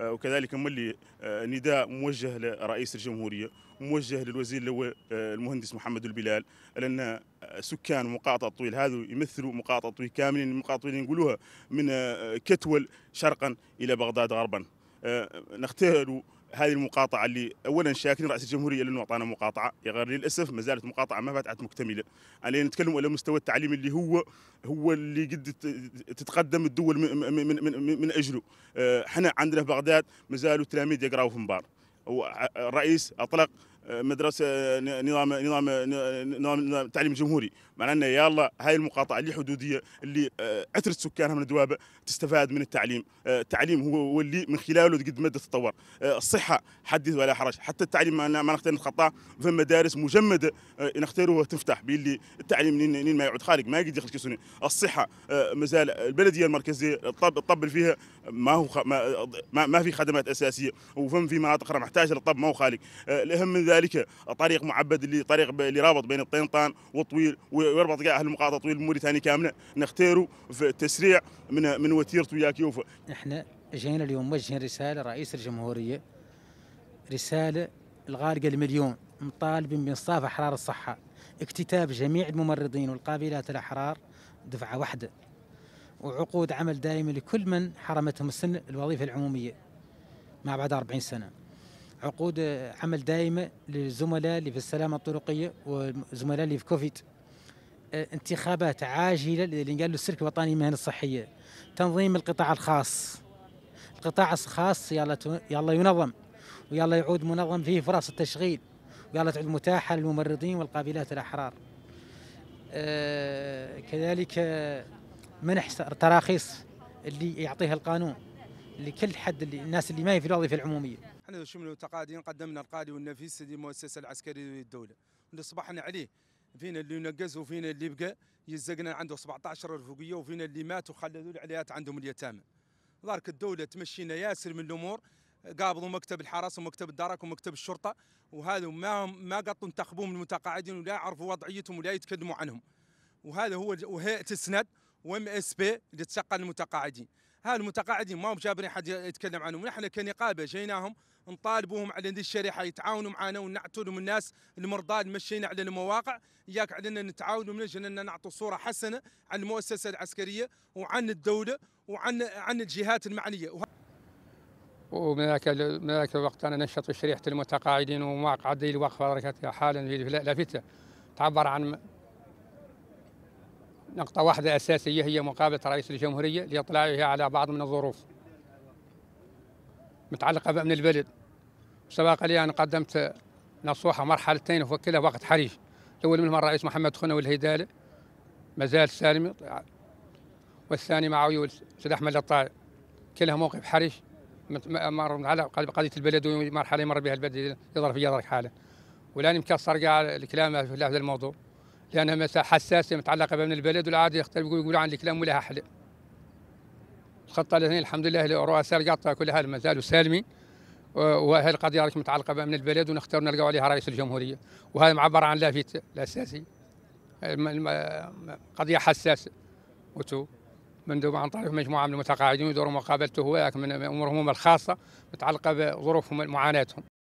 آه، وكذلك ملي آه، نداء موجه لرئيس الجمهورية موجه للوزير الأول آه، المهندس محمد البلال لأن سكان مقاطعة طويل هذا يمثلوا مقاطعة طويل كاملين مقاطعة طويل نقولوها من كتول شرقا إلى بغداد غربا نختار هذه المقاطعه اللي اولا شاكرين رئيس الجمهوريه لانه اعطانا مقاطعه يا غير للاسف ما زالت مقاطعه ما فتحت مكتمله علينا نتكلم على مستوى التعليم اللي هو هو اللي قد تتقدم الدول من من من, من اجله احنا آه، عندنا في بغداد ما زالوا التلاميذ يقراوا في مبار آه، الرئيس اطلق مدرسه نظام نظام نظام التعليم الجمهوري يا يلا هاي المقاطعه اللي حدوديه اللي عتره آه، سكانها من الدوابه تستفاد من التعليم آه، التعليم هو اللي من خلاله تقدم مدى تتطور آه، الصحه حدث ولا حرج حتى التعليم ما نختار نتخطاه في مدارس مجمده نختاروها تفتح باللي التعليم ما يعود خارج ما يقدر يخرج كسوني الصحه مازال البلديه المركزيه الطب الطب اللي فيها ما هو ما, ما في خدمات اساسيه وفم في مناطق محتاجه للطب ما هو خالق الاهم من ذلك وكذلك طريق معبد اللي طريق اللي رابط بين الطينطان والطويل ويربط قاع اهل المقاطعه طويل موريتانيا كامله نختاروا في التسريع من من وتيرته وياك كيوف احنا جينا اليوم موجهين رساله رئيس الجمهوريه رساله الغالقه المليون مطالبين بانصاف احرار الصحه اكتتاب جميع الممرضين والقابلات الاحرار دفعه واحده وعقود عمل دائمه لكل من حرمتهم السن الوظيفه العموميه ما بعد 40 سنه عقود عمل دائمه للزملاء اللي في السلامه الطرقيه والزملاء اللي في كوفيد آه، انتخابات عاجله اللي قال له السلك الوطني المهن الصحيه تنظيم القطاع الخاص القطاع الخاص يلا يلا ينظم ويلا يعود منظم فيه فرص التشغيل ويلا تعود متاحه للممرضين والقابلات الاحرار آه، كذلك منح تراخيص اللي يعطيها القانون لكل حد اللي الناس اللي ما هي في الوظيفه العموميه احنا شملوا المتقاعدين قدمنا القاضي والنفيس للمؤسسه العسكريه للدوله ونصبحنا عليه فينا اللي نقز وفينا اللي بقى يزقنا عنده 17 رفوقيه وفينا اللي مات وخلدوا العليات عندهم اليتامى دارك الدوله تمشينا ياسر من الامور قابضوا مكتب الحرس ومكتب الدرك ومكتب الشرطه وهذا ما ما قطوا انتخبوا من المتقاعدين ولا عرفوا وضعيتهم ولا يتكلموا عنهم وهذا هو وهيئه السند وام اس بي اللي تسقى المتقاعدين ها المتقاعدين ما هم جابرين حد يتكلم عنهم نحن كنقابه جيناهم نطالبوهم على هذه الشريحه يتعاونوا معنا ونعطوا لهم الناس المرضى اللي على المواقع ياك علينا نتعاونوا من اجل ان نعطوا صوره حسنه عن المؤسسه العسكريه وعن الدوله وعن عن الجهات المعنيه ومن ذاك من ذاك الوقت انا نشط شريحه المتقاعدين ومواقع دي الوقفه حالا في لافته تعبر عن نقطه واحده اساسيه هي مقابله رئيس الجمهوريه لاطلاعه على بعض من الظروف متعلقة بأمن البلد سبق لي أن قدمت نصوحة مرحلتين وفي وقت حرج الأول منهم الرئيس محمد خونا الهيدالي ما زال سالم والثاني معاوية والسيد أحمد لطاعي كلها موقف حرج مر على قضية البلد ومرحلة يمر بها البلد يظهر في يظهر حاله والآن مكسر قاع الكلام في هذا الموضوع لأنها مسألة حساسة متعلقة بأمن البلد والعادي يختلف يقول عن الكلام ولا حلق الخط الاثنين الحمد لله رؤساء القطاع كل هذا ما زالوا سالمين وهذه القضيه راك متعلقه بامن البلد ونختار نلقاو عليها رئيس الجمهوريه وهذا معبر عن لافت الاساسي قضيه حساسه وتو مندوب عن طريق مجموعه من المتقاعدين يدوروا مقابلته هو من امورهم الخاصه متعلقه بظروفهم معاناتهم